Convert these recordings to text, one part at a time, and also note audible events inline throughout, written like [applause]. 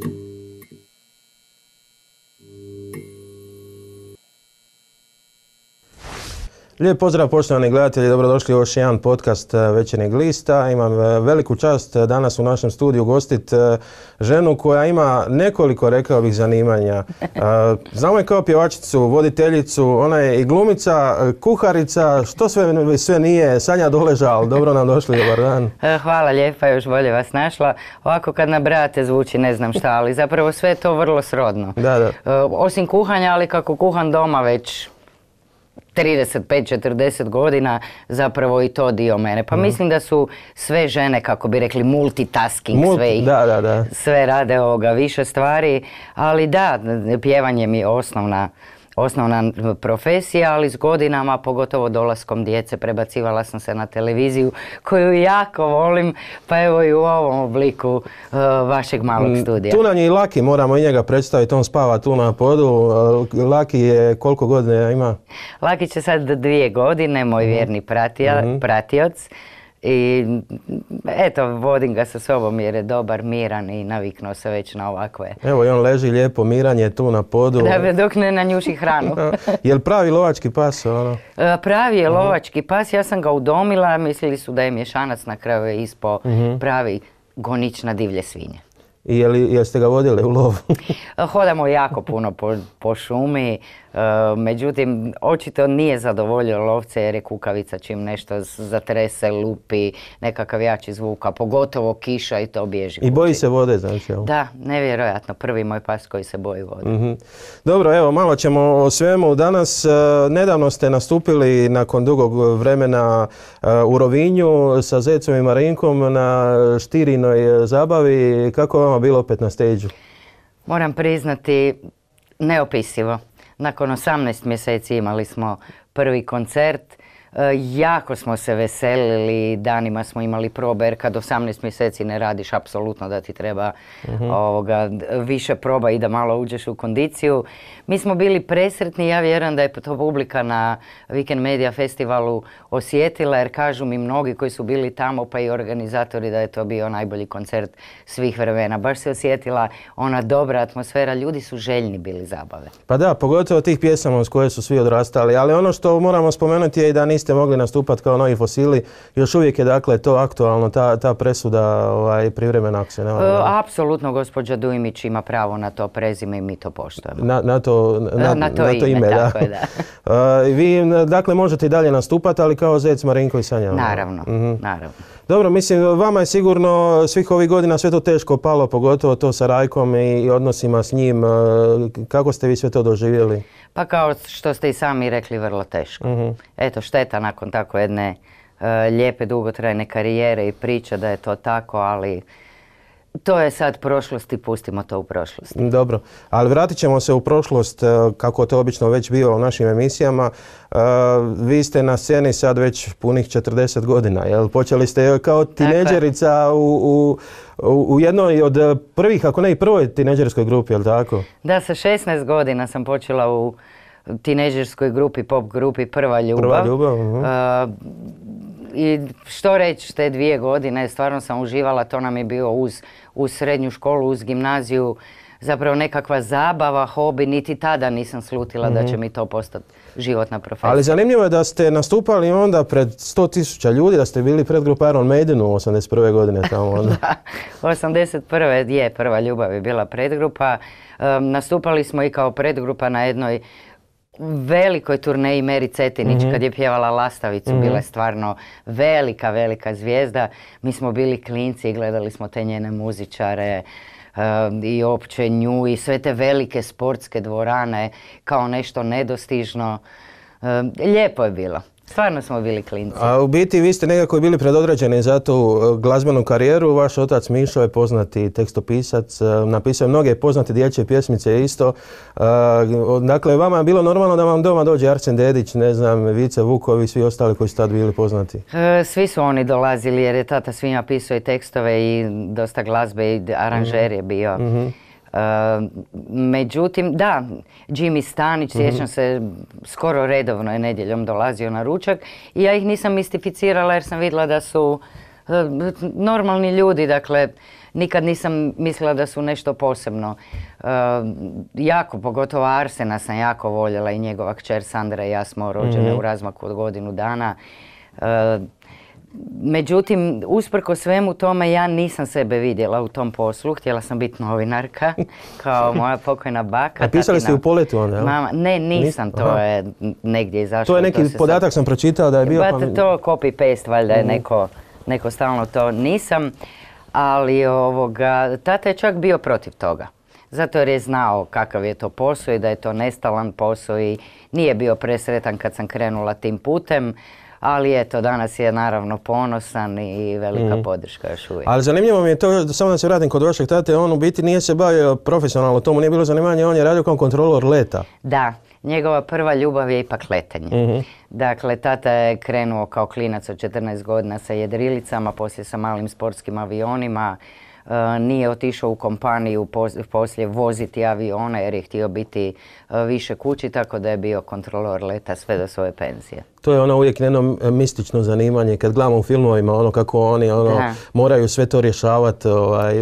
Thank you. Lijep pozdrav poštovani gledatelji, dobrodošli u još jedan podcast eh, Večernjeg lista. Imam eh, veliku čast eh, danas u našem studiju gostit ženu koja ima nekoliko, rekao bih, zanimanja. Znamo je kao pjevačicu, voditeljicu, ona je i glumica, kuharica, što sve, sve nije, Sanja Doleža, ali dobro nam došli, dobar dan. [laughs] Hvala lijepa, još bolje vas našla. Ovako kad brate zvuči ne znam šta, ali zapravo sve je to vrlo srodno. Da, da. Osim kuhanja, ali kako kuhan doma već 35-40 godina zapravo i to dio mene. Pa mhm. mislim da su sve žene, kako bi rekli, multitasking, sve, ih, da, da, sve rade ovoga, više stvari, ali da, pjevanje mi je osnovna osnovna profesija, ali s godinama, pogotovo dolaskom djece, prebacivala sam se na televiziju koju jako volim, pa evo i u ovom obliku e, vašeg malog mm, studija. Tu nam je i Laki, moramo i njega predstaviti, on spava tu na podu. E, Laki je koliko godine ima? Laki će sad dvije godine, moj mhm. vjerni mhm. pratioc. I eto, vodim ga sa sobom jer je dobar, miran i naviknuo se već na ovakve. Evo i on leži lijepo, miran je tu na podu. Da, dok ne nanjuši hranu. [laughs] Jel pravi lovački pas? Ono? E, pravi je mhm. lovački pas, ja sam ga udomila, mislili su da je mješanac na kraju ispao ispo mhm. pravi gonić na divlje svinje. Jel ste jeste ga vodili u lovu? [laughs] Hodamo jako puno po, šumi, e, međutim, očito nije zadovoljio lovce jer je kukavica čim nešto zatrese, lupi, nekakav jači zvuka, pogotovo kiša i to bježi. I boji se vode, znači? jel? Da, nevjerojatno. Prvi moj pas koji se boji vode. Mhm. Dobro, evo, malo ćemo o svemu. Danas, e, nedavno ste nastupili nakon dugog vremena e, u Rovinju sa Zecom i Marinkom na Štirinoj zabavi. Kako vama bilo opet na steđu. Moram priznati, neopisivo. Nakon 18 mjeseci imali smo prvi koncert E, jako smo se veselili, danima smo imali probe jer kad 18 mjeseci ne radiš apsolutno da ti treba mhm. više proba i da malo uđeš u kondiciju. Mi smo bili presretni, ja vjerujem da je to publika na Weekend Media Festivalu osjetila jer kažu mi mnogi koji su bili tamo pa i organizatori da je to bio najbolji koncert svih vremena. Baš se osjetila ona dobra atmosfera, ljudi su željni bili zabave. Pa da, pogotovo tih pjesama s koje su svi odrastali, ali ono što moramo spomenuti je da niste ste mogli nastupati kao novi fosili. Još uvijek je dakle to aktualno, ta, ta presuda ovaj, privremena akcija e, Apsolutno, gospođa Dujmić ima pravo na to prezime i mi to poštujemo. Na, na, to, na, to, ime, da. Tako je, da. [laughs] E, vi dakle možete i dalje nastupati, ali kao Zec Marinko i Sanja. Ono. Naravno, mhm. naravno. Dobro, mislim, vama je sigurno svih ovih godina sve to teško palo, pogotovo to sa Rajkom i odnosima s njim. E, kako ste vi sve to doživjeli? Pa kao što ste i sami rekli, vrlo teško. Mhm. Eto, šteta nakon tako jedne e, lijepe, dugotrajne karijere i priča da je to tako, ali to je sad prošlost i pustimo to u prošlost. Dobro, ali vratit ćemo se u prošlost e, kako to obično već bilo u našim emisijama. E, vi ste na sceni sad već punih 40 godina, jel? Počeli ste kao tineđerica u, jednoj od prvih, ako ne i prvoj tineđerskoj grupi, jel tako? Da, sa 16 godina sam počela u tineđerskoj grupi, pop grupi Prva ljubav. Mhm. E, i što reći te dvije godine, stvarno sam uživala, to nam je bio uz, uz srednju školu, uz gimnaziju, zapravo nekakva zabava, hobi, niti tada nisam slutila da mhm. će mi to postati životna profesija. Ali zanimljivo je da ste nastupali onda pred tisuća ljudi, da ste bili pred grupa Iron Maidenu 81. godine tamo [laughs] onda. da, 81. je prva ljubav je bila predgrupa. nastupali smo i kao predgrupa na jednoj velikoj turneji Meri Cetinić mhm. kad je pjevala Lastavicu, mhm. bila je stvarno velika, velika zvijezda. Mi smo bili klinci i gledali smo te njene muzičare ehm, i opće nju i sve te velike sportske dvorane kao nešto nedostižno. Ehm, lijepo je bilo. Stvarno smo bili klinci. A u biti vi ste nekako bili predodređeni za tu e, glazbenu karijeru. Vaš otac Mišo je poznati tekstopisac, e, napisao je mnoge poznate dječje pjesmice isto. E, dakle, vama je bilo normalno da vam doma dođe Arsen Dedić, ne znam, Vice Vukovi, svi ostali koji su tad bili poznati? Svi su oni dolazili jer je tata svima pisao i tekstove i dosta glazbe i aranžer je bio. Mhm. Ehm, međutim, da, Jimmy Stanić, mhm. sjećam se, skoro redovno je nedjeljom dolazio na ručak i ja ih nisam mistificirala jer sam vidjela da su eh, normalni ljudi, dakle, nikad nisam mislila da su nešto posebno. Ehm, jako, pogotovo Arsena sam jako voljela i njegova kćer Sandra i ja smo rođene mhm. u razmaku od godinu dana. Ehm, Međutim, usprko svemu tome, ja nisam sebe vidjela u tom poslu. Htjela sam biti novinarka, [laughs] kao moja pokojna baka. A pisali ste u poletu onda, jel? ne, nisam, to je negdje izašlo. To je neki podatak sam pročitao da je bio... Pa to copy-paste, valjda je mhm. neko, neko stalno to nisam. Ali ovoga, tata je čak bio protiv toga. Zato jer je znao kakav je to posao i da je to nestalan posao i nije bio presretan kad sam krenula tim putem ali eto, danas je naravno ponosan i velika mhm. podrška još uvijek. Ali zanimljivo mi je to, samo da se vratim kod vašeg tate, on u biti nije se bavio profesionalno, tomu nije bilo zanimanje, on je radio kao kontrolor leta. Da, njegova prva ljubav je ipak letanje. Mhm. Dakle, tata je krenuo kao klinac od 14 godina sa jedrilicama, poslije sa malim sportskim avionima, E, nije otišao u kompaniju poslije voziti aviona jer je htio biti e, više kući, tako da je bio kontrolor leta sve do svoje penzije. To je ono uvijek jedno e, mistično zanimanje kad gledamo u filmovima ono kako oni ono, moraju sve to rješavati. Ovaj,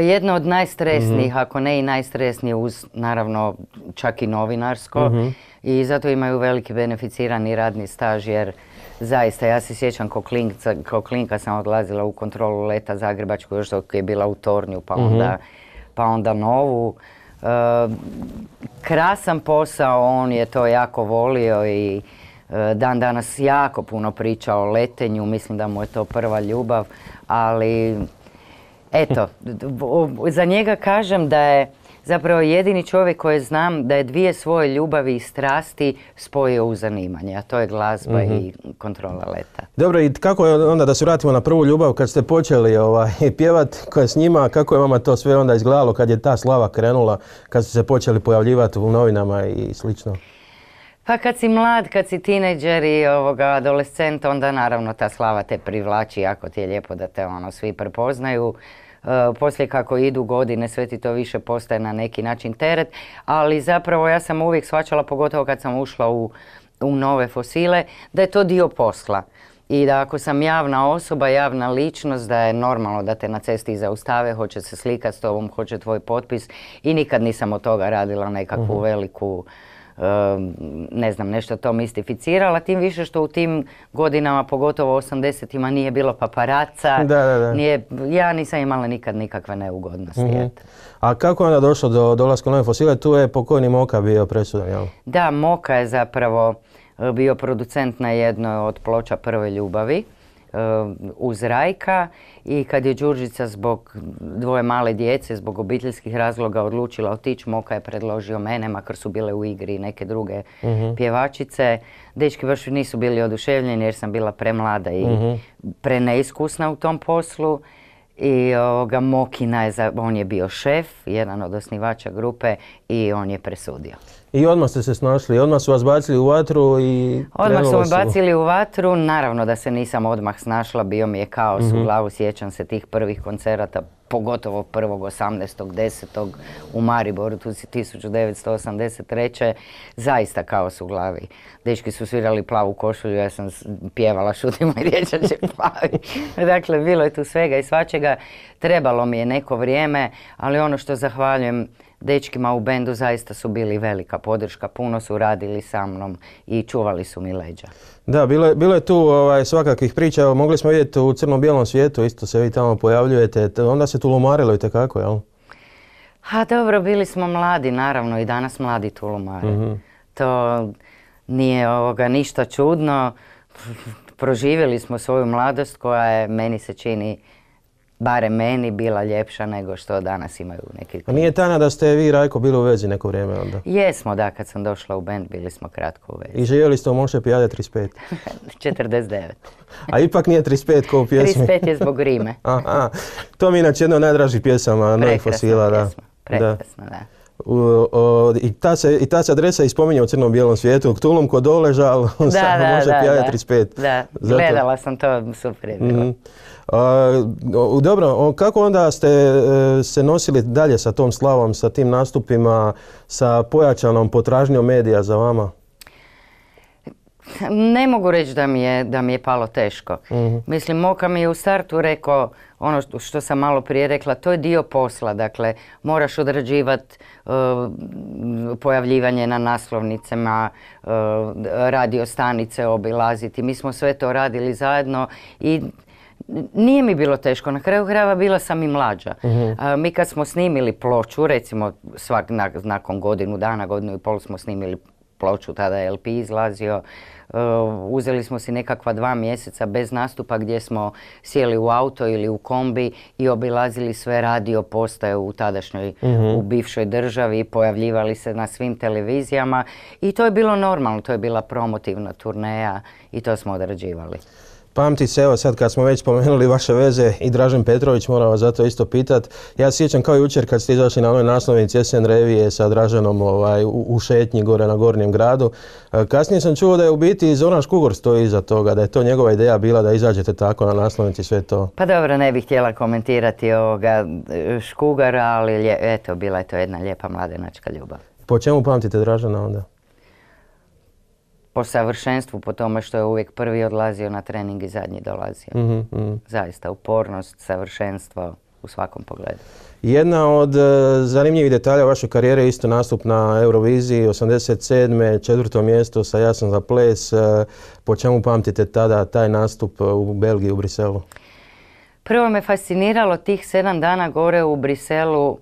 Jedno od najstresnijih, mhm. ako ne i najstresnije uz naravno čak i novinarsko mhm. i zato imaju veliki beneficirani radni staž jer Zaista, ja se sjećam kao klinka, sam odlazila u kontrolu leta Zagrebačku još dok je bila u Tornju, pa, mhm. pa onda, Novu. Ehm, krasan posao, on je to jako volio i e, dan danas jako puno priča o letenju, mislim da mu je to prva ljubav, ali eto, [laughs] za njega kažem da je zapravo jedini čovjek koji znam da je dvije svoje ljubavi i strasti spojio u zanimanje, a to je glazba mhm. i kontrola leta. Dobro, i kako je onda da se vratimo na prvu ljubav kad ste počeli ovaj, [laughs] pjevat s njima, kako je vama to sve onda izgledalo kad je ta slava krenula, kad ste se počeli pojavljivati u novinama i slično? Pa kad si mlad, kad si tineđer i ovoga adolescent, onda naravno ta slava te privlači, jako ti je lijepo da te ono svi prepoznaju. Eh, poslije kako idu godine sve ti to više postaje na neki način teret, ali zapravo ja sam uvijek shvaćala, pogotovo kad sam ušla u, nove fosile, da je to dio posla. I da ako sam javna osoba, javna ličnost, da je normalno da te na cesti zaustave, hoće se slikat s tobom, hoće tvoj potpis i nikad nisam od toga radila nekakvu mhm. veliku ne znam, nešto to mistificirala, tim više što u tim godinama, pogotovo 80-ima, nije bilo paparaca, Nije, ja nisam imala nikad nikakve neugodnosti. Mhm. A kako je onda došlo do dolaska nove fosile? Tu je pokojni Moka bio presudan, jel? Da, Moka je zapravo e, bio producent na jednoj od ploča prve ljubavi. Um, uz Rajka i kad je Đurđica zbog dvoje male djece, zbog obiteljskih razloga odlučila otići, Moka je predložio mene, makar su bile u igri neke druge mhm. pjevačice. Dečki baš nisu bili oduševljeni jer sam bila premlada i mm preneiskusna u tom poslu. I ovoga, Mokina, je, on je bio šef, jedan od osnivača grupe i on je presudio. I odmah ste se snašli, odmah su vas bacili u vatru i... Odmah su me bacili u vatru, naravno da se nisam odmah snašla, bio mi je kaos u mhm. glavu, sjećam se tih prvih koncerata, pogotovo prvog 18.10. u Mariboru, tu si 1983. Zaista kaos u glavi. Dečki su svirali plavu košulju, ja sam pjevala [laughs] šutima i će plavi. [laughs] dakle, bilo je tu svega i svačega. Trebalo mi je neko vrijeme, ali ono što zahvaljujem dečkima u bendu zaista su bili velika podrška, puno su radili sa mnom i čuvali su mi leđa. Da, bilo je, bilo je tu ovaj, svakakvih priča, mogli smo vidjeti u crno-bijelom svijetu, isto se vi tamo pojavljujete, onda se tu lumarilo i tekako, jel? Ha, dobro, bili smo mladi, naravno, i danas mladi tu mhm. To nije ovoga ništa čudno, proživjeli smo svoju mladost koja je, meni se čini, bare meni, bila ljepša nego što danas imaju neki klinici. Pa nije tajna da ste vi i Rajko bili u vezi neko vrijeme onda? Jesmo, da, kad sam došla u band bili smo kratko u vezi. I živjeli ste u Monše Pijade 35? 49. [laughs] A ipak nije 35 kao u pjesmi? 35 je zbog Rime. [laughs] Aha, to mi je inače jedna od najdražih pjesama, novih fosila, da. Prekrasna, da. da. U, i, ta se, I ta se adresa ispominje u crnom-bijelom svijetu. u Tulum kod doleža, ali [laughs] on da, samo da, može pijati 35. Da, gledala sam to, super je bilo. Mhm dobro, kako onda ste e, se nosili dalje sa tom slavom, sa tim nastupima, sa pojačanom potražnjom medija za vama? Ne mogu reći da mi je, da mi je palo teško. Mhm. Mislim, Moka mi je u startu rekao ono što sam malo prije rekla, to je dio posla. Dakle, moraš odrađivati e, pojavljivanje na naslovnicama, uh, radio stanice obilaziti. Mi smo sve to radili zajedno i nije mi bilo teško, na kraju krajeva bila sam i mlađa. Mhm. mi kad smo snimili ploču, recimo svak nakon godinu dana, godinu i pol smo snimili ploču, tada je LP izlazio, e, uzeli smo si nekakva dva mjeseca bez nastupa gdje smo sjeli u auto ili u kombi i obilazili sve radio postaje u tadašnjoj, mhm. u bivšoj državi, pojavljivali se na svim televizijama i to je bilo normalno, to je bila promotivna turneja i to smo odrađivali. Pamti se, evo sad kad smo već spomenuli vaše veze i Dražen Petrović, moram vas zato isto pitat. Ja se sjećam kao jučer kad ste izašli na onoj naslovnici SN Revije sa Draženom ovaj, u šetnji gore na Gornjem gradu. E, kasnije sam čuo da je u biti Zoran Škugor stoji iza toga, da je to njegova ideja bila da izađete tako na naslovnici sve to. Pa dobro, ne bih htjela komentirati ovoga e, Škugara, ali eto, bila je to jedna lijepa mladenačka ljubav. Po čemu pamtite Dražena onda? po savršenstvu, po tome što je uvijek prvi odlazio na trening i zadnji dolazio. Mhm, mhm. Zaista, upornost, savršenstvo u svakom pogledu. Jedna od e, zanimljivih detalja vaše karijere je isto nastup na Euroviziji 87. četvrto mjesto sa Jasnom za ples. E, po čemu pamtite tada taj nastup u Belgiji, u Briselu? Prvo me fasciniralo tih sedam dana gore u Briselu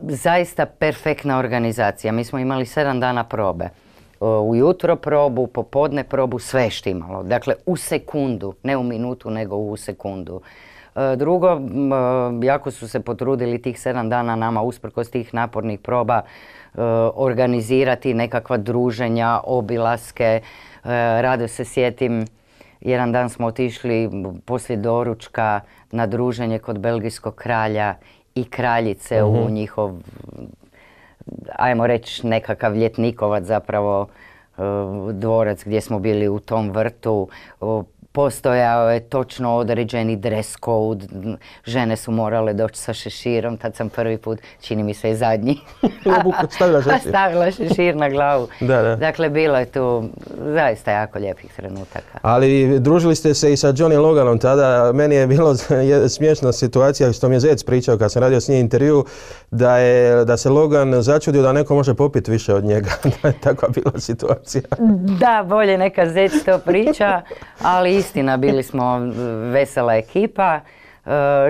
zaista perfektna organizacija. Mi smo imali sedam dana probe. E, ujutro probu, popodne probu, sve štimalo. Dakle, u sekundu, ne u minutu, nego u sekundu. E, drugo, e, jako su se potrudili tih sedam dana nama, usprkos tih napornih proba, organizirati nekakva druženja, obilaske. Rado se sjetim, jedan dan smo otišli poslije doručka na druženje kod belgijskog kralja i kraljice u mhm. njihov ajmo reći, nekakav ljetnikovac zapravo e, dvorac gdje smo bili u tom vrtu postojao je točno određeni dress code, žene su morale doći sa šeširom, tad sam prvi put, čini mi se i zadnji, [laughs] stavila [laughs] šešir. stavila šešir na glavu. Dakle, bilo je tu zaista jako lijepih trenutaka. Ali družili ste se i sa Johnny Loganom tada, meni je bilo [laughs] smiješna situacija što mi je Zec pričao kad sam radio s njim intervju, da, je, da se Logan začudio da neko može popiti više od njega. Takva bila situacija. Da, bolje neka Zec to priča, ali istina, bili smo vesela ekipa. E,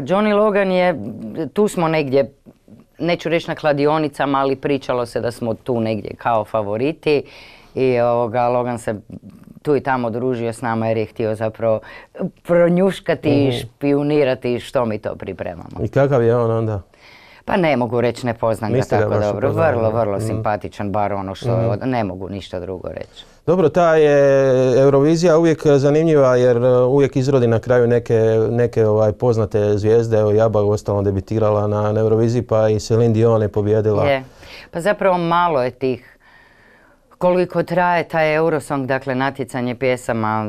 Johnny Logan je, tu smo negdje, neću reći na kladionicama, ali pričalo se da smo tu negdje kao favoriti. I ovoga, Logan se tu i tamo družio s nama jer je htio zapravo pronjuškati i mhm. špionirati što mi to pripremamo. I kakav je on onda? Pa ne mogu reći, ne poznam ga tako dobro. Vrlo, vrlo mhm. simpatičan, bar ono što, mhm. ne mogu ništa drugo reći. Dobro, ta je Eurovizija uvijek e, zanimljiva jer e, uvijek izrodi na kraju neke, neke ovaj, poznate zvijezde. Evo, jabag je uostalom debitirala na, na Euroviziji pa i Celine Dion je pobjedila. Pa zapravo malo je tih koliko traje taj Eurosong, dakle natjecanje pjesama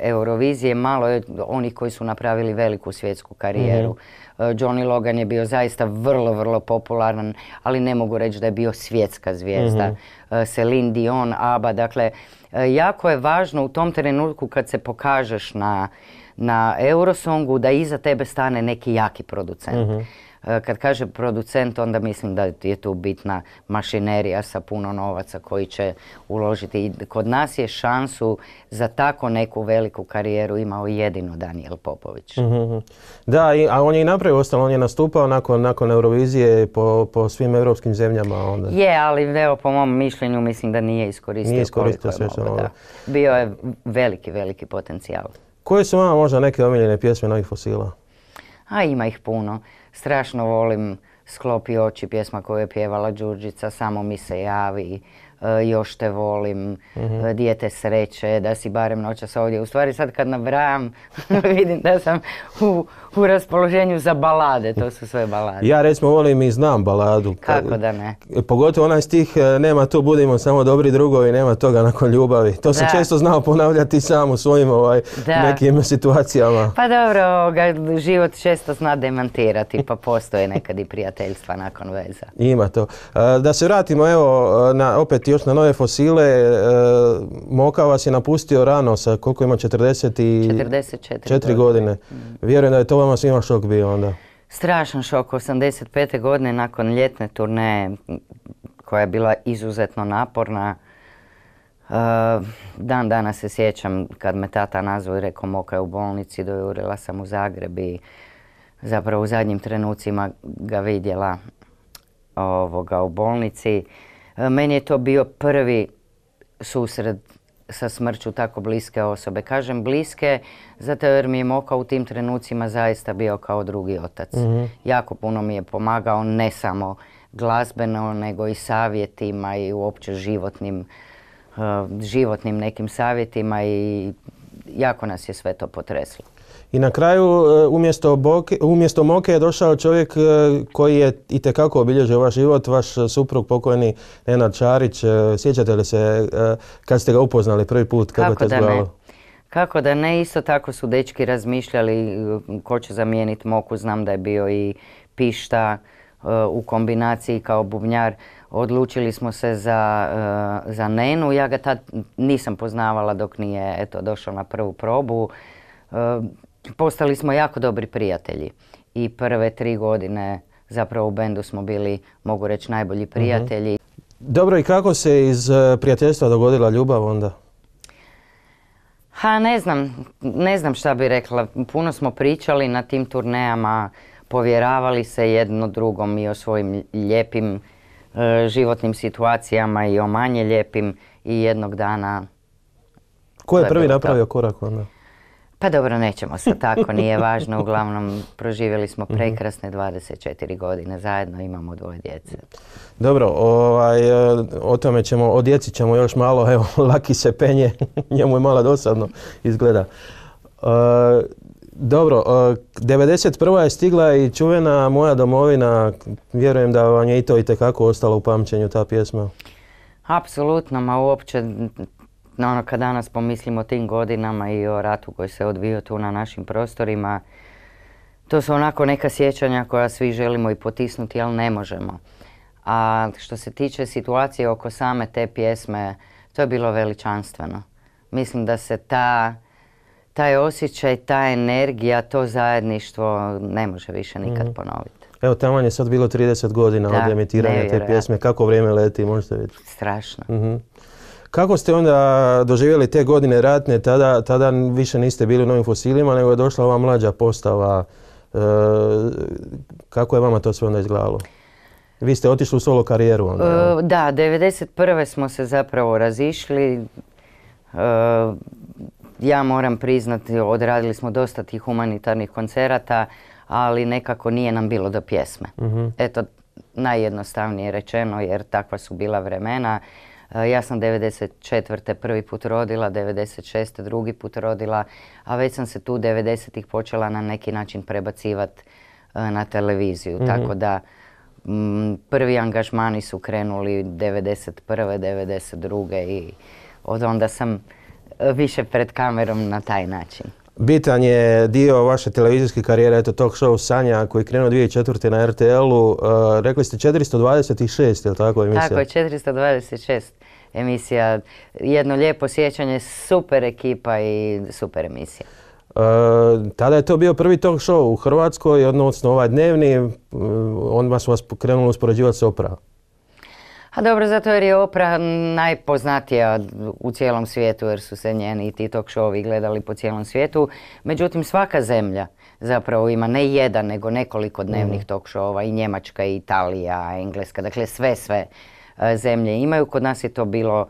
Eurovizije, malo je onih koji su napravili veliku svjetsku karijeru. mm Johnny Logan je bio zaista vrlo, vrlo popularan, ali ne mogu reći da je bio svjetska zvijezda. Mm-hmm. Celine Dion, ABBA, dakle E, jako je važno u tom trenutku kad se pokažeš na, na Eurosongu da iza tebe stane neki jaki producent. Mhm. E, kad kaže producent, onda mislim da je tu bitna mašinerija sa puno novaca koji će uložiti. I kod nas je šansu za tako neku veliku karijeru imao jedino Daniel Popović. Mhm, mhm. Da, a on je i napravio ostalo, on je nastupao nakon, Eurovizije po, svim europskim zemljama. Onda. Je, ali evo po mom mišljenju mislim da nije iskoristio, nije iskoristio koliko je mogo, Bio je veliki, veliki potencijal. Koje su vama možda neke omiljene pjesme novih fosila? A ima ih puno strašno volim Sklopi oči, pjesma koju je pjevala Đurđica, samo mi se javi E, još te volim, e, mhm. dijete sreće, da si barem noćas ovdje. U stvari sad kad nabrajam [laughs] vidim da sam u, raspoloženju za balade, to su sve balade. Ja recimo volim i znam baladu. Kako da ne? Pogotovo onaj stih e, nema tu budimo samo dobri drugovi, nema toga nakon ljubavi. To sam često znao ponavljati sam u svojim ovaj, nekim situacijama. Pa dobro, život često zna demantirati pa postoje nekad i prijateljstva nakon veza. Ima to. Da se vratimo evo na opet još na nove fosile. E, Moka vas je napustio rano sa koliko ima 44 godine. Mm. Vjerujem da je to vama svima šok bio onda. Strašan šok. 85. godine nakon ljetne turneje koja je bila izuzetno naporna. E, dan danas se sjećam kad me tata nazvao i rekao Moka je u bolnici, dojurila sam u Zagreb i zapravo u zadnjim trenucima ga vidjela ovoga u bolnici. E, meni je to bio prvi susret sa smrću tako bliske osobe. Kažem bliske zato jer mi je Moka u tim trenucima zaista bio kao drugi otac. Mhm. Jako puno mi je pomagao ne samo glazbeno nego i savjetima i uopće životnim, e, životnim nekim savjetima i jako nas je sve to potreslo. I na kraju, e, umjesto, Moke je došao čovjek e, koji je i itekako obilježio vaš život, vaš e, suprug pokojni Nenad Čarić. Sjećate li se kad ste ga upoznali prvi put? Kako, kako da ne? Kako da ne, isto tako su dečki razmišljali ko će zamijeniti Moku, znam da je bio i Pišta u kombinaciji kao bubnjar. Odlučili smo se za, za Nenu, ja ga tad nisam poznavala dok nije eto, došao na prvu probu postali smo jako dobri prijatelji i prve tri godine zapravo u bendu smo bili, mogu reći, najbolji mhm. prijatelji. Dobro, i kako se iz e, prijateljstva dogodila ljubav onda? Ha, ne znam, ne znam šta bi rekla. Puno smo pričali na tim turnejama, povjeravali se jedno drugom i o svojim lijepim e, životnim situacijama i o manje lijepim i jednog dana... Ko je prvi napravio korak onda? Pa dobro, nećemo se tako, [laughs] nije važno. Uglavnom, proživjeli smo mhm. prekrasne 24 godine. Zajedno imamo dvoje djece. Dobro, ovaj, e, o tome ćemo, o djeci ćemo još malo. Evo, [laughs] Laki se penje, [laughs] njemu je malo dosadno izgleda. E, dobro, 91. E, je stigla i čuvena Moja domovina. Vjerujem da vam je i to i ostalo u pamćenju ta pjesma. Apsolutno, ma uopće no ono kad danas pomislimo o tim godinama i o ratu koji se odvio tu na našim prostorima, to su onako neka sjećanja koja svi želimo i potisnuti, ali ne možemo. A što se tiče situacije oko same te pjesme, to je bilo veličanstveno. Mislim da se ta, taj osjećaj, ta energija, to zajedništvo ne može više nikad mhm. ponoviti. Evo, tamo je sad bilo 30 godina od emitiranja te pjesme. Kako vrijeme leti, možete vidjeti. Strašno. Mhm. Kako ste onda doživjeli te godine ratne, tada, više niste bili u novim fosilima, nego je došla ova mlađa postava. E, kako je vama to sve onda izgledalo? Vi ste otišli u solo karijeru onda? E, da, 1991. smo se zapravo razišli. E, ja moram priznati, odradili smo dosta tih humanitarnih koncerata, ali nekako nije nam bilo do pjesme. Mhm. Eto, najjednostavnije rečeno jer takva su bila vremena E, ja sam 94. prvi put rodila, 96. drugi put rodila, a već sam se tu 90. počela na neki način prebacivati e, na televiziju. Mhm. Tako da prvi angažmani su krenuli 91. 92. i od onda sam e, više pred kamerom na taj način. Bitan je dio vaše televizijske karijere, eto tog show Sanja koji je krenuo 2004. na RTL-u, rekli ste 426, je li tako emisija? Tako je, 426 emisija. Jedno lijepo sjećanje, super ekipa i super emisija. E, tada je to bio prvi talk show u Hrvatskoj, odnosno ovaj dnevni, e, onda su vas krenuli uspoređivati s Oprah. A dobro, zato jer je Opra najpoznatija u cijelom svijetu, jer su se njeni ti talk showi gledali po cijelom svijetu. Međutim, svaka zemlja zapravo ima ne jedan, nego nekoliko dnevnih mm. talk showova, i Njemačka, i Italija, Engleska, dakle sve, sve. E, zemlje imaju. Kod nas je to bilo,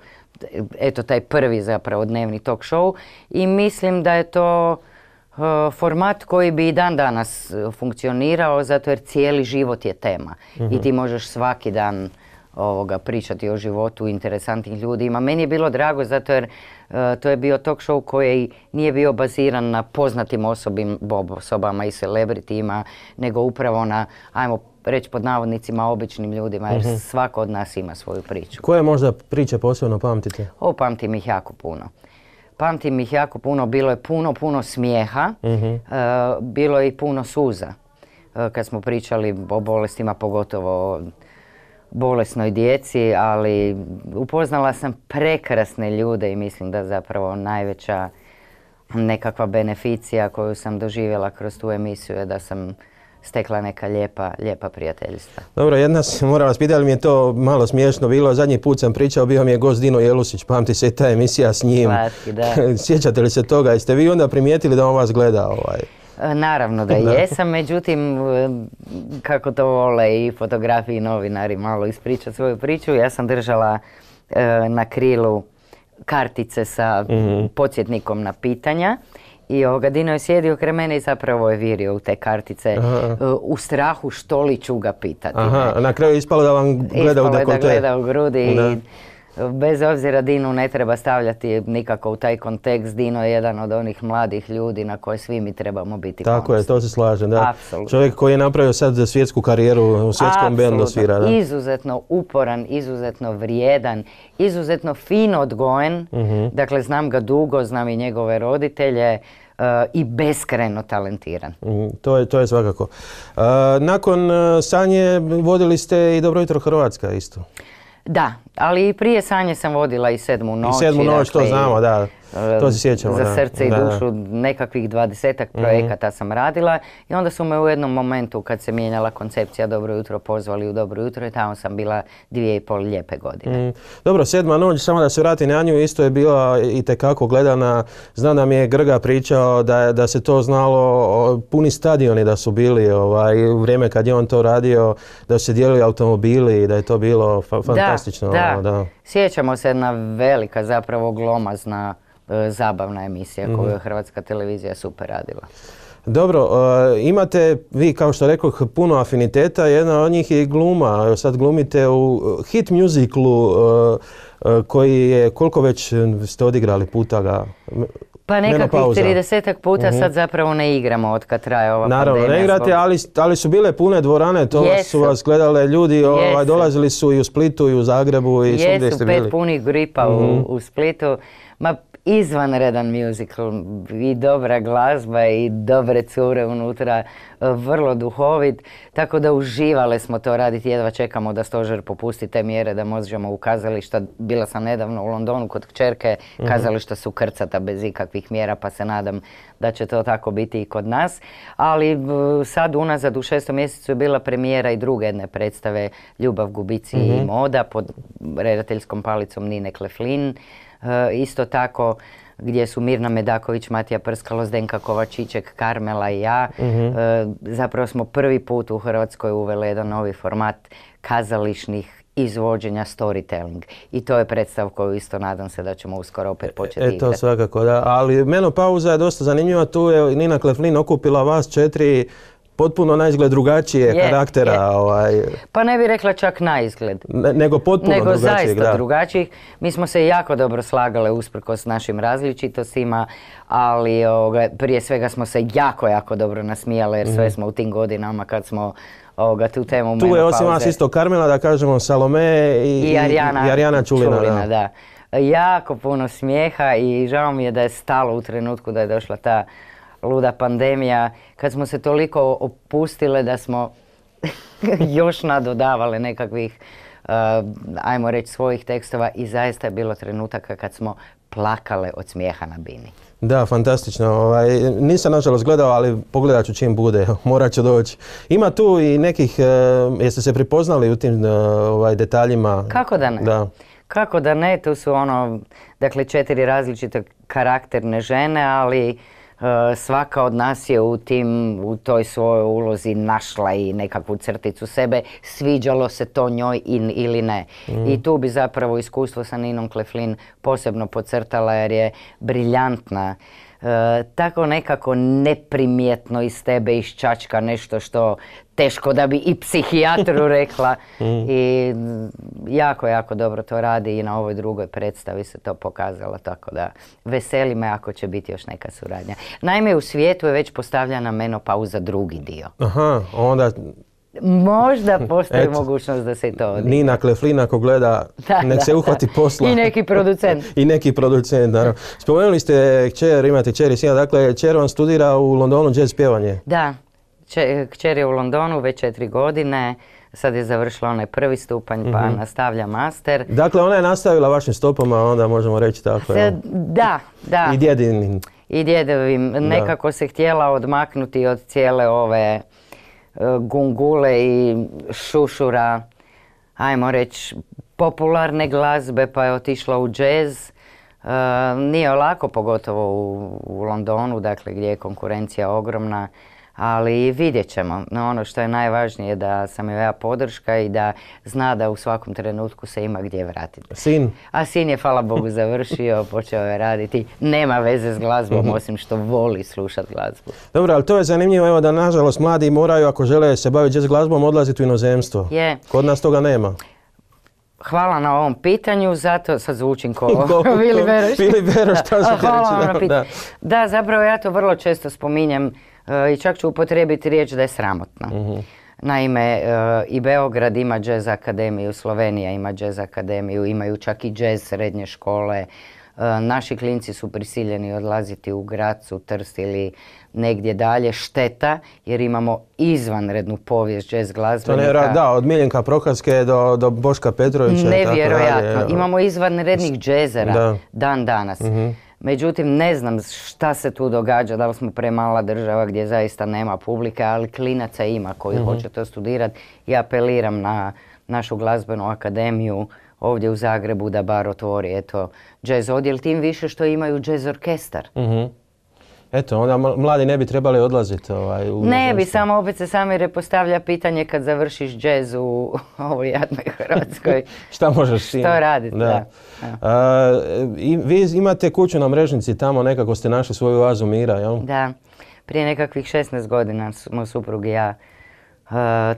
eto taj prvi zapravo dnevni talk show i mislim da je to e, format koji bi i dan danas funkcionirao zato jer cijeli život je tema i mhm. ti možeš svaki dan ovoga pričati o životu interesantnih ljudima. Meni je bilo drago zato jer e, to je bio talk show koji nije bio baziran na poznatim osobim osobama i selebritima nego upravo na ajmo pa reći pod navodnicima običnim ljudima jer mhm. svako od nas ima svoju priču. Koje možda priče posebno pamtite? O, pamtim ih jako puno. Pamtim ih jako puno, bilo je puno, puno smijeha, mhm. e, bilo je i puno suza. E, kad smo pričali o bolestima, pogotovo o bolesnoj djeci, ali upoznala sam prekrasne ljude i mislim da zapravo najveća nekakva beneficija koju sam doživjela kroz tu emisiju je da sam stekla neka lijepa, lijepa prijateljstva. Dobro, jedna se mora vas pitati, mi je to malo smiješno bilo. Zadnji put sam pričao, bio mi je gost Dino Jelusić, pamti se i ta emisija s njim. da. [laughs] Sjećate li se toga? Jeste vi onda primijetili da on vas gleda ovaj? E, naravno da jesam, međutim, e, kako to vole i fotografi i novinari malo ispričati svoju priču, ja sam držala e, na krilu kartice sa mhm. podsjetnikom na pitanja i ovoga, Dino je sjedio kraj mene i zapravo je virio u te kartice u strahu što li ću ga pitati. Aha, na kraju je ispalo da vam gleda u dekolte. da gleda u grudi i bez obzira Dinu ne treba stavljati nikako u taj kontekst. Dino je jedan od onih mladih ljudi na koje svi mi trebamo biti Tako je, to se slažem, da. Čovjek koji je napravio sad svjetsku karijeru u svjetskom bendu svira. Da. Izuzetno uporan, izuzetno vrijedan, izuzetno fino odgojen. Mhm. Dakle, znam ga dugo, znam i njegove roditelje. Eh, i beskreno talentiran. Mhm, to je, to je svakako. Eh, nakon eh, Sanje vodili ste i Dobro jutro Hrvatska isto. Da, ali i prije Sanje sam vodila i sedmu noć. I sedmu noć, to dakle, znamo, da. To se sjećamo, Za srce da, i dušu da. nekakvih dvadesetak mhm. projekata sam radila i onda su me u jednom momentu kad se mijenjala koncepcija Dobro jutro pozvali u Dobro jutro i tamo sam bila dvije i pol lijepe godine. Mhm. Dobro, sedma noć, samo da se vrati na nju, isto je bila i tekako gledana. Znam da mi je Grga pričao da, da se to znalo, puni stadioni da su bili ovaj, u vrijeme kad je on to radio, da su se dijelili automobili, i da je to bilo fantastično. Da, ono, da. Sjećamo se jedna velika zapravo glomazna E, zabavna emisija koju je mhm. Hrvatska televizija super radila. Dobro, e, imate vi kao što rekoh puno afiniteta, jedna od njih je i gluma. Sad glumite u e, hit musiclu koji je, koliko već ste odigrali puta ga? Pa nekakvih 30 puta mhm. sad zapravo ne igramo od kad traje ova Naravno, pandemija. Naravno, ne igrate, ali, su bile pune dvorane, to su vas gledale ljudi, ovaj, dolazili su i u Splitu i u Zagrebu i Jesu, punih gripa u, mhm. u Splitu. Ma izvanredan musical i dobra glazba i dobre cure unutra, e, vrlo duhovit, tako da uživale smo to raditi, jedva čekamo da stožer popusti te mjere da možemo u kazališta, bila sam nedavno u Londonu kod kćerke, mhm. kazališta su krcata bez ikakvih mjera pa se nadam da će to tako biti i kod nas, ali e, sad unazad u šestom mjesecu je bila premijera i druge jedne predstave Ljubav, gubici i mhm. moda pod redateljskom palicom Nine Kleflin, Eh, isto tako gdje su Mirna Medaković, Matija Prskalo, Zdenka Kovačiček, Karmela i ja. Mhm. Eh, zapravo smo prvi put u Hrvatskoj uveli jedan novi format kazališnih izvođenja storytelling. I to je predstav koju isto nadam se da ćemo uskoro opet početi to svakako, da. Ali menopauza je dosta zanimljiva. Tu je Nina Kleflin okupila vas četiri potpuno na izgled drugačije karaktera. Ovaj... Pa ne bi rekla čak na izgled. nego potpuno nego Nego zaista drugačijih. Mi smo se jako dobro slagale usprkos našim različitostima, ali ovoga, prije svega smo se jako, jako dobro nasmijale jer sve mhm. smo u tim godinama kad smo ovoga, tu temu Tu je osim vas isto Karmela, da kažemo Salome i, I, Arjana, i Čulina. da. Jako puno smijeha i žao mi je da je stalo u trenutku da je došla ta luda pandemija, kad smo se toliko opustile da smo [laughs] još nadodavale nekakvih, eh, ajmo reći, svojih tekstova i zaista je bilo trenutaka kad smo plakale od smijeha na bini. Da, fantastično. Ovaj, nisam nažalost gledao, ali pogledat ću čim bude. [laughs] Morat ću doći. Ima tu i nekih, eh, jeste se pripoznali u tim eh, ovaj, detaljima? Kako da ne? Da. Kako da ne, tu su ono, dakle četiri različite karakterne žene, ali E, svaka od nas je u tim, u toj svojoj ulozi našla i nekakvu crticu sebe, sviđalo se to njoj in, ili ne. Mm. I tu bi zapravo iskustvo sa Ninom Kleflin posebno pocrtala jer je briljantna E, tako nekako neprimjetno iz tebe iščačka nešto što teško da bi i psihijatru [laughs] rekla mm. i jako, jako dobro to radi i na ovoj drugoj predstavi se to pokazalo, tako da veseli me ako će biti još neka suradnja. Naime, u svijetu je već postavljena menopauza drugi dio. Aha, onda Možda hm, postoji mogućnost da se to odi. Nina Kleflin ako gleda, [laughs] da, nek da, se uhvati posla. I neki producent. [laughs] I neki producent, naravno. Spomenuli ste kćer, imate kćer i sina, dakle kćer vam studira u Londonu jazz pjevanje. Da, kćer je u Londonu već četiri godine, sad je završila onaj prvi stupanj pa mhm. nastavlja master. Dakle, ona je nastavila vašim stopama, onda možemo reći tako. da, da. I djedinim. I djedovim. Nekako se htjela odmaknuti od cijele ove E, gungule i šušura, ajmo reći, popularne glazbe pa je otišla u džez. E, nije lako, pogotovo u, u Londonu, dakle gdje je konkurencija ogromna ali vidjet ćemo. No, ono što je najvažnije da sam joj ja podrška i da zna da u svakom trenutku se ima gdje vratiti. Sin? A sin je, hvala Bogu, završio, [laughs] počeo je raditi. Nema veze s glazbom, mhm. osim što voli slušat glazbu. Dobro, ali to je zanimljivo, evo da nažalost mladi moraju, ako žele se baviti s glazbom, odlaziti u inozemstvo. Je. Kod nas toga nema. Hvala na ovom pitanju, zato sad zvučim ko [laughs] Vili Beroš. Vili Beroš, [laughs] Da. da, zapravo ja to vrlo često spominjem i čak ću upotrijebiti riječ da je sramotna. Mhm. Naime, e, i Beograd ima jazz akademiju, Slovenija ima jazz akademiju, imaju čak i jazz srednje škole. E, naši klinci su prisiljeni odlaziti u Gracu, Trst ili negdje dalje. Šteta jer imamo izvanrednu povijest jazz glazbenika. da, od Miljenka Prokaske do, Boška Petrovića. Nevjerojatno. Imamo izvanrednih džezera dan danas. Mhm. Međutim, ne znam šta se tu događa, da li smo premala država gdje zaista nema publike, ali klinaca ima koji mhm. hoće to studirati. Ja apeliram na našu glazbenu akademiju ovdje u Zagrebu da bar otvori eto jazz odjel, tim više što imaju jazz orkestar. Mhm. Eto, onda mladi ne bi trebali odlaziti ovaj, u... Ne bi, samo opet se sami repostavlja pitanje kad završiš džez u [laughs] ovoj jadnoj Hrvatskoj. [laughs] Šta možeš Što raditi, da. i, vi imate kuću na Mrežnici, tamo nekako ste našli svoju oazu mira, jel? Da. Prije nekakvih 16 godina smo suprug i ja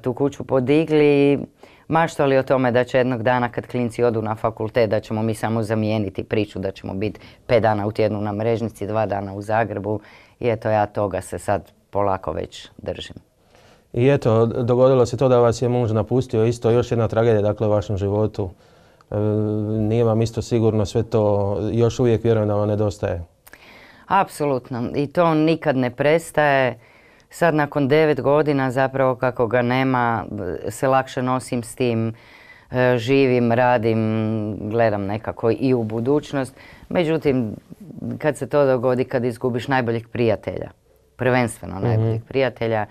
tu kuću podigli maštali o tome da će jednog dana kad klinci odu na fakultet da ćemo mi samo zamijeniti priču da ćemo biti pet dana u tjednu na mrežnici, dva dana u Zagrebu i eto ja toga se sad polako već držim. I eto, dogodilo se to da vas je muž napustio, isto još jedna tragedija dakle u vašem životu. E, nije vam isto sigurno sve to, još uvijek vjerujem da vam nedostaje. Apsolutno i to nikad ne prestaje sad nakon devet godina zapravo kako ga nema se lakše nosim s tim e, živim, radim, gledam nekako i u budućnost. Međutim, kad se to dogodi, kad izgubiš najboljeg prijatelja, prvenstveno najboljih mhm. najboljeg prijatelja,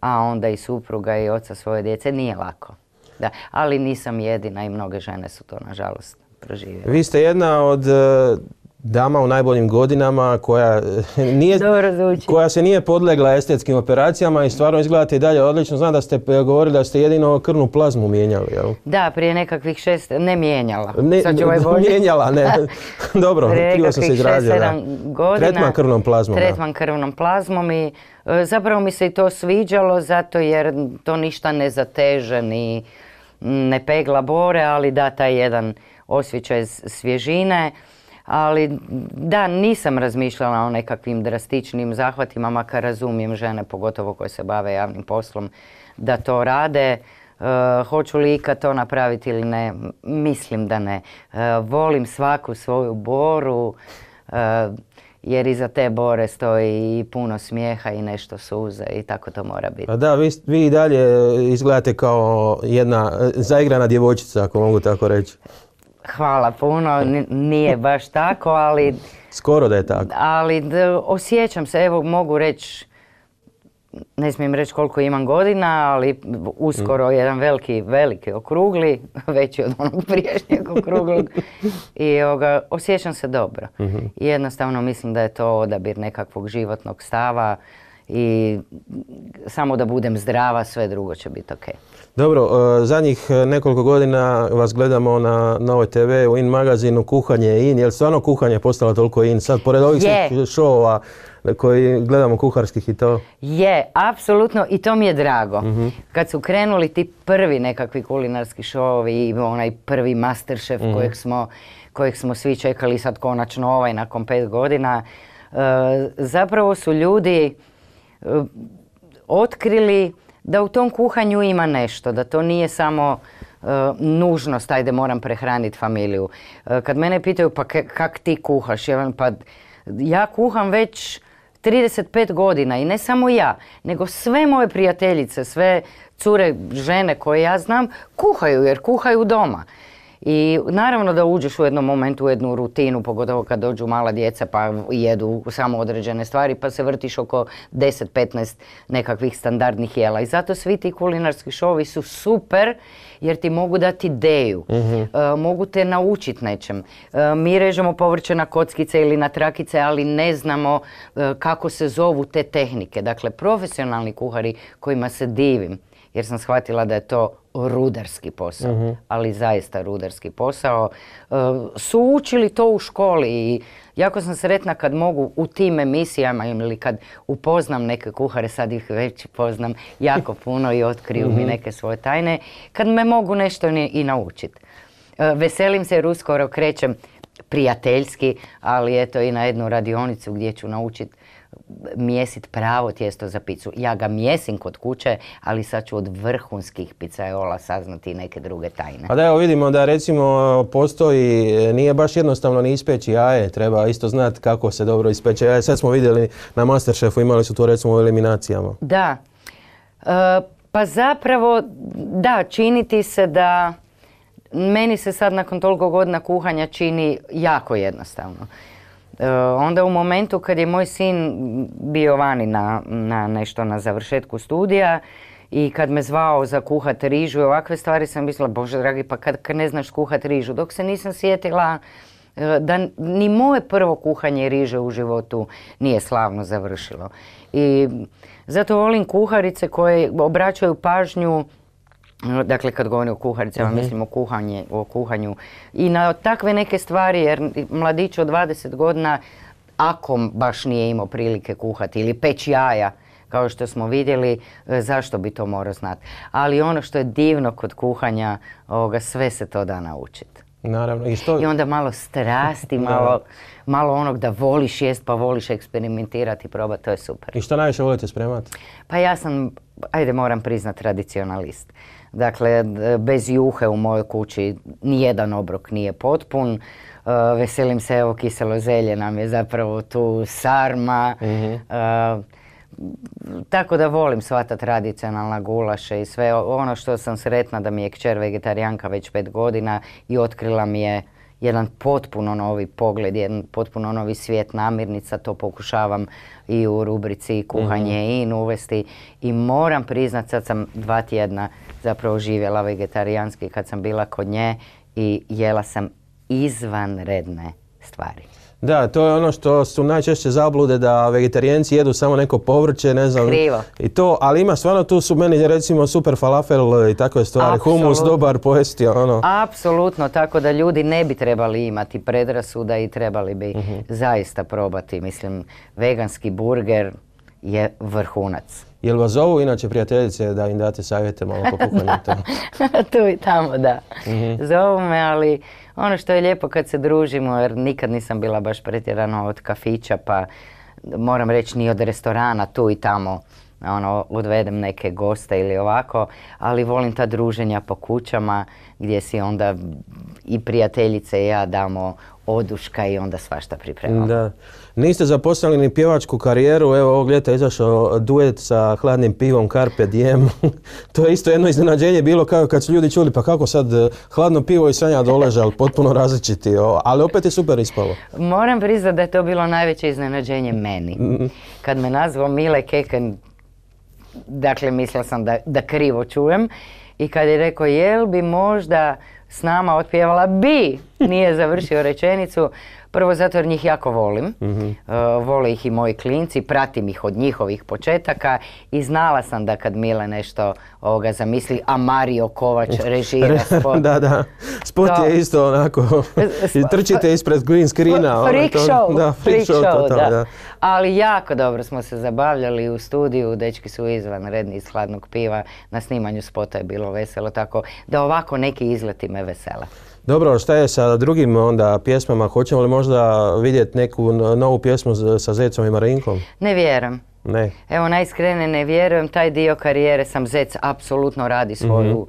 a onda i supruga i oca svoje djece, nije lako. Da, ali nisam jedina i mnoge žene su to, nažalost, proživjele Vi ste jedna od e, dama u najboljim godinama koja, eh, nije, koja se nije podlegla estetskim operacijama i stvarno izgledate i dalje odlično. Znam da ste eh, govorili da ste jedino krnu plazmu mijenjali, jel? Da, prije nekakvih šest, ne mijenjala. Ne, Sad ću ovaj [laughs] bolje. Mijenjala, ne. [laughs] Dobro, krivo sam se izrazio. Tretman krvnom plazmom. Tretman krvnom plazmom i eh, zapravo mi se i to sviđalo zato jer to ništa ne zateže ni ne pegla bore, ali da taj jedan osjećaj svježine ali da, nisam razmišljala o nekakvim drastičnim zahvatima, makar razumijem žene, pogotovo koje se bave javnim poslom, da to rade. E, hoću li ikad to napraviti ili ne? Mislim da ne. E, volim svaku svoju boru, e, jer iza te bore stoji i puno smijeha i nešto suze i tako to mora biti. Pa da, vi, vi i dalje izgledate kao jedna zaigrana djevojčica, ako mogu tako reći. Hvala puno, nije baš tako, ali... Skoro da je tako. Ali osjećam se, evo mogu reći, ne smijem reći koliko imam godina, ali uskoro mm. jedan veliki, veliki okrugli, [laughs] veći od onog priješnjeg okruglog. [laughs] I osjećam se dobro. i mhm. Jednostavno mislim da je to odabir nekakvog životnog stava, i samo da budem zdrava, sve drugo će biti ok. Dobro, e, zadnjih e, nekoliko godina vas gledamo na Novoj TV u In magazinu Kuhanje je In. Jel stvarno kuhanje postalo toliko In? Sad, pored ovih šova koji gledamo kuharskih i to? Je, apsolutno i to mi je drago. Mhm. Kad su krenuli ti prvi nekakvi kulinarski šovi i onaj prvi Masterchef mhm. kojeg, smo, smo svi čekali sad konačno ovaj nakon pet godina, e, zapravo su ljudi E, otkrili da u tom kuhanju ima nešto, da to nije samo e, nužnost, ajde moram prehraniti familiju. E, kad mene pitaju pa kak ti kuhaš, ja, pa ja kuham već 35 godina i ne samo ja, nego sve moje prijateljice, sve cure, žene koje ja znam, kuhaju jer kuhaju doma. I naravno da uđeš u jednom momentu u jednu rutinu, pogotovo kad dođu mala djeca pa jedu samo određene stvari, pa se vrtiš oko 10-15 nekakvih standardnih jela. I zato svi ti kulinarski šovi su super jer ti mogu dati ideju, mhm. e, mogu te naučiti nečem. E, mi režemo povrće na kockice ili na trakice, ali ne znamo e, kako se zovu te tehnike. Dakle, profesionalni kuhari kojima se divim, jer sam shvatila da je to rudarski posao, mhm. ali zaista rudarski posao. E, su učili to u školi i jako sam sretna kad mogu u tim emisijama ili kad upoznam neke kuhare, sad ih već poznam jako [laughs] puno i otkriju mi mhm. neke svoje tajne, kad me mogu nešto i naučiti. E, veselim se jer uskoro krećem prijateljski, ali eto i na jednu radionicu gdje ću naučiti mjesit pravo tijesto za picu. Ja ga mjesim kod kuće, ali sad ću od vrhunskih picajola saznati neke druge tajne. Pa da evo vidimo da recimo postoji, nije baš jednostavno ni ispeći jaje, treba isto znati kako se dobro ispeće jaje. Sad smo vidjeli na Masterchefu, imali su to recimo u eliminacijama. Da, e, pa zapravo da, činiti se da meni se sad nakon toliko godina kuhanja čini jako jednostavno. E, onda u momentu kad je moj sin bio vani na, na nešto na završetku studija i kad me zvao za kuhat rižu i ovakve stvari sam mislila, bože dragi, pa kad, ne znaš kuhat rižu, dok se nisam sjetila e, da ni moje prvo kuhanje riže u životu nije slavno završilo. I zato volim kuharice koje obraćaju pažnju Dakle, kad govorim o kuharicama, mhm. mislim o, kuhanje, o kuhanju. I na takve neke stvari, jer mladić od 20 godina, ako baš nije imao prilike kuhati ili peći jaja, kao što smo vidjeli, e, zašto bi to morao znati. Ali ono što je divno kod kuhanja, sve se to da naučiti. Naravno. I, onda malo strasti, [laughs] malo, malo onog da voliš jest pa voliš eksperimentirati i probati, to je super. I što najviše volite spremati? Pa ja sam, ajde moram priznat, tradicionalist. Dakle, bez juhe u mojoj kući nijedan obrok nije potpun. E, veselim se, evo kiselo zelje nam je zapravo tu sarma. Mhm. E, tako da volim sva ta tradicionalna gulaše i sve ono što sam sretna da mi je kćer vegetarijanka već pet godina i otkrila mi je jedan potpuno novi pogled, jedan potpuno novi svijet namirnica, to pokušavam i u rubrici mhm. kuhanje i in uvesti i moram priznat, sad sam dva tjedna zapravo živjela vegetarijanski kad sam bila kod nje i jela sam izvanredne stvari. Da, to je ono što su najčešće zablude da vegetarijenci jedu samo neko povrće, ne znam. Krivo. I to, ali ima stvarno tu su meni recimo super falafel i takve stvari, humus dobar pojesti, ono. Apsolutno, tako da ljudi ne bi trebali imati predrasuda i trebali bi mhm. zaista probati, mislim, veganski burger je vrhunac. Jel vas zovu inače prijateljice da im date savjete malo kuhanju? [laughs] tu i tamo, da. Mhm. Zovu me, ali ono što je lijepo kad se družimo, jer nikad nisam bila baš pretjerano od kafića, pa moram reći ni od restorana tu i tamo ono, odvedem neke goste ili ovako, ali volim ta druženja po kućama gdje si onda i prijateljice i ja damo oduška i onda svašta pripremamo. Niste zaposlili ni pjevačku karijeru, evo ovog ljeta izašao duet sa hladnim pivom Carpe Diem. [laughs] to je isto jedno iznenađenje bilo kao kad su ljudi čuli pa kako sad eh, hladno pivo i sanja ali potpuno različiti, ali opet je super ispalo. Moram priznati da je to bilo najveće iznenađenje meni. Mm, mm. Kad me nazvao Mile Keken, dakle mislila sam da, da krivo čujem, i kad je rekao jel bi možda s nama otpjevala bi, nije završio rečenicu, Prvo zato jer njih jako volim. Mhm. Eh, vole ih i moji klinci, pratim ih od njihovih početaka i znala sam da kad Mile nešto ovoga zamisli, a Mario Kovač [laughs] režira spot. da, da. Spot je isto onako, [laughs] trčite ispred green screena. Ono, freak show. Da, freak show Ali jako dobro smo se zabavljali u studiju, dečki su izvanredni iz hladnog piva, na snimanju spota je bilo veselo, tako da ovako neki izleti me vesela. Dobro, šta je sa drugim onda pjesmama? Hoćemo li možda vidjeti neku novu pjesmu sa Zecom i Marinkom? Ne vjerujem. Ne. Evo, najiskrenije ne vjerujem. Taj dio karijere sam Zec apsolutno radi mhm. svoju,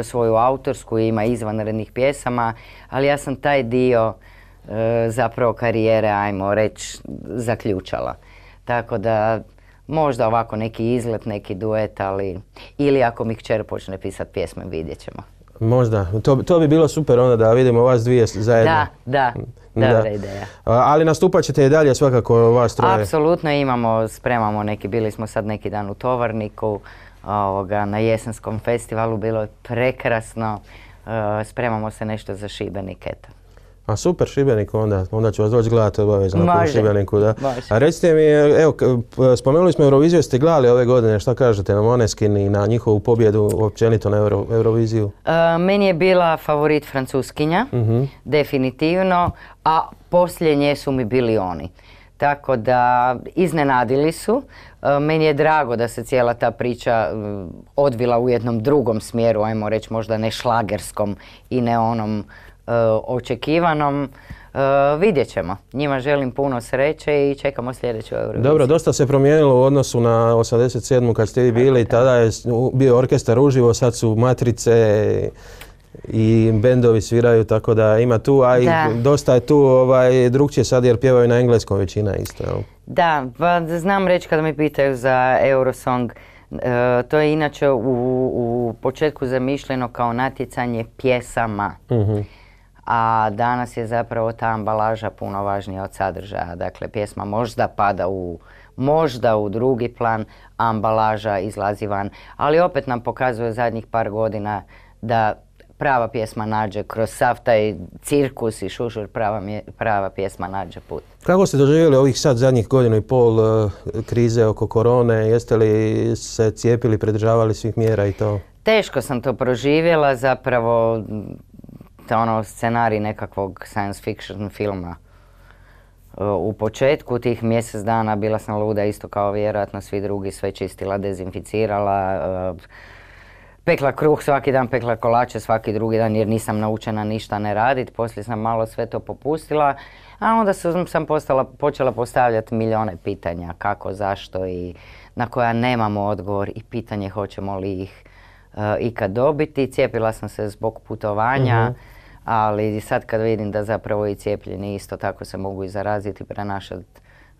e, svoju autorsku i ima izvanrednih pjesama, ali ja sam taj dio e, zapravo karijere, ajmo reći, zaključala. Tako da možda ovako neki izlet, neki duet, ali ili ako mi kćer počne pisati pjesme, vidjet ćemo. Možda. To, to bi bilo super onda da vidimo vas dvije zajedno. Da, da. Dobra ideja. Ali nastupat ćete i dalje svakako vas troje? Apsolutno imamo, spremamo neki, bili smo sad neki dan u Tovarniku, ovoga, na jesenskom festivalu, bilo je prekrasno. E, spremamo se nešto za Šibenik, eto super Šibeniku, onda, onda ću vas doći gledati obavezno na Šibeniku. Da. A recite mi, evo, spomenuli smo Euroviziju, ste gledali ove godine, šta kažete na Moneskin i na njihovu pobjedu općenito na Euroviziju? E, meni je bila favorit Francuskinja, mhm. definitivno, a poslije nje su mi bili oni. Tako da iznenadili su. E, meni je drago da se cijela ta priča odvila u jednom drugom smjeru, ajmo reći možda ne šlagerskom i ne onom Eh, očekivanom. Eh, vidjet ćemo. Njima želim puno sreće i čekamo sljedeću Euroviziju. Dobro, dosta se promijenilo u odnosu na 87. kad ste vi bili. Tada je bio orkestar uživo, sad su matrice i bendovi sviraju, tako da ima tu, a i dosta je tu ovaj, drugčije sad jer pjevaju na engleskom većina isto. Da, pa znam reći kada mi pitaju za Eurosong. Eh, to je inače u, početku zamišljeno kao natjecanje pjesama. Mhm a danas je zapravo ta ambalaža puno važnija od sadržaja. Dakle, pjesma možda pada u možda u drugi plan, ambalaža izlazi van. Ali opet nam pokazuje zadnjih par godina da prava pjesma nađe kroz sav taj cirkus i šušur prava, prava pjesma nađe put. Kako ste doživjeli ovih sad zadnjih godinu i pol eh, krize oko korone? Jeste li se cijepili, pridržavali svih mjera i to? Teško sam to proživjela, zapravo te ono scenarij nekakvog science fiction filma. E, u početku tih mjesec dana bila sam luda isto kao vjerojatno svi drugi, sve čistila, dezinficirala, e, pekla kruh svaki dan, pekla kolače svaki drugi dan jer nisam naučena ništa ne radit, poslije sam malo sve to popustila, a onda sam postala, počela postavljati milijone pitanja kako, zašto i na koja nemamo odgovor i pitanje hoćemo li ih e, ikad dobiti. Cijepila sam se zbog putovanja. Mhm ali sad kad vidim da zapravo i cijepljeni isto tako se mogu i zaraziti, prenašati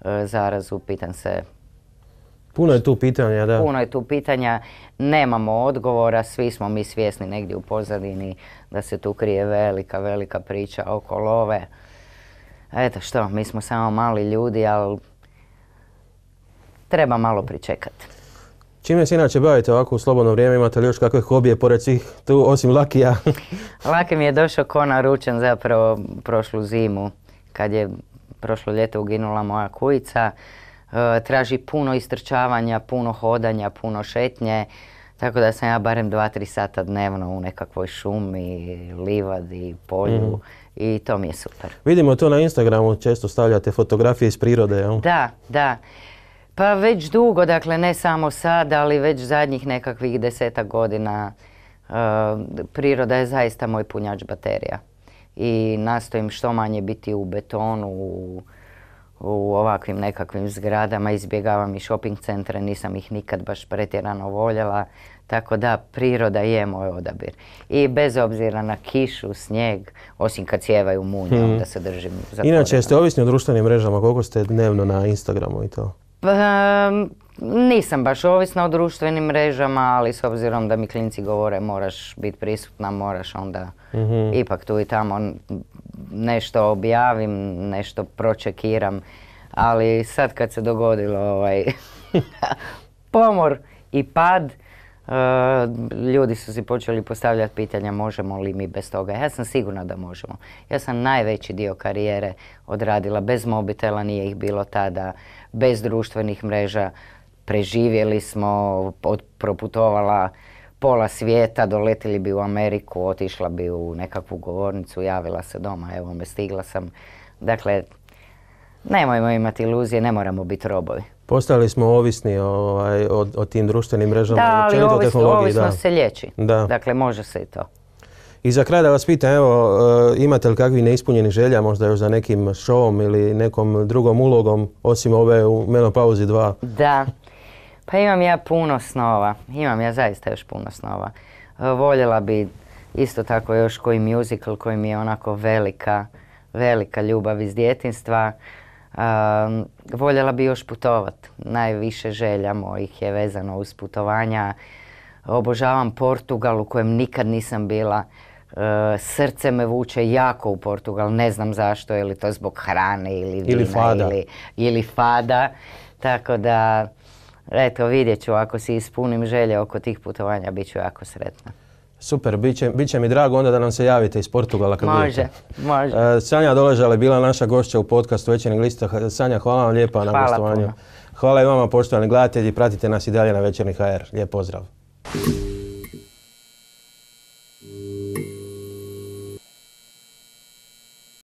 e, zarazu, pitan se... Puno je tu pitanja, da. Puno je tu pitanja, nemamo odgovora, svi smo mi svjesni negdje u pozadini da se tu krije velika, velika priča oko love. Eto što, mi smo samo mali ljudi, ali treba malo pričekati. Čime se inače bavite ovako u slobodno vrijeme? Imate li još kakve hobije pored svih tu, osim Lakija? [laughs] Laki mi je došao ko naručen zapravo prošlu zimu, kad je prošlo ljeto uginula moja kujica. E, traži puno istrčavanja, puno hodanja, puno šetnje. Tako da sam ja barem 2-3 sata dnevno u nekakvoj šumi, livadi, polju mhm. i to mi je super. Vidimo to na Instagramu, često stavljate fotografije iz prirode. jel? Da, da. Pa već dugo, dakle ne samo sad, ali već zadnjih nekakvih desetak godina e, priroda je zaista moj punjač baterija. I nastojim što manje biti u betonu, u, ovakvim nekakvim zgradama, izbjegavam i shopping centre, nisam ih nikad baš pretjerano voljela. Tako da priroda je moj odabir. I bez obzira na kišu, snijeg, osim kad cijevaju munje, onda mhm. se držim za Inače, jeste ovisni o društvenim mrežama, koliko ste dnevno na Instagramu i to? nisam baš ovisna o društvenim mrežama, ali s obzirom da mi klinci govore moraš biti prisutna, moraš onda mhm. ipak tu i tamo nešto objavim, nešto pročekiram. Ali sad kad se dogodilo ovaj [laughs] pomor i pad, e, ljudi su si počeli postavljati pitanja možemo li mi bez toga. Ja sam sigurna da možemo. Ja sam najveći dio karijere odradila bez mobitela, nije ih bilo tada bez društvenih mreža. Preživjeli smo, proputovala pola svijeta, doletili bi u Ameriku, otišla bi u nekakvu govornicu, javila se doma, evo me stigla sam. Dakle, nemojmo imati iluzije, ne moramo biti robovi. Postali smo ovisni ovaj, o, o tim društvenim mrežama. Da, ali ovisno, ovisno se liječi. Dakle, može se i to. I za kraj da vas pitam, evo, e, imate li kakvi neispunjeni želja možda još za nekim šovom ili nekom drugom ulogom osim ove u Menopauzi 2? Da, pa imam ja puno snova, imam ja zaista još puno snova. E, voljela bi isto tako još koji musical koji mi je onako velika, velika ljubav iz djetinstva. E, voljela bi još putovat. Najviše želja mojih je vezano uz putovanja. Obožavam Portugal u kojem nikad nisam bila. Eh, srce me vuče jako u Portugal, ne znam zašto, je li to zbog hrane ili vina ili fada. Ili, ili fada. Tako da, eto, vidjet ću, ako si ispunim želje oko tih putovanja, bit ću jako sretna. Super, bit će, mi drago onda da nam se javite iz Portugala kad može, Može, eh, Sanja Doležala je bila naša gošća u podcastu Večernjeg lista. Sanja, hvala vam lijepa hvala na gostovanju. Puno. Hvala i vama poštovani gledatelji, pratite nas i dalje na Večerni HR. Lijep pozdrav.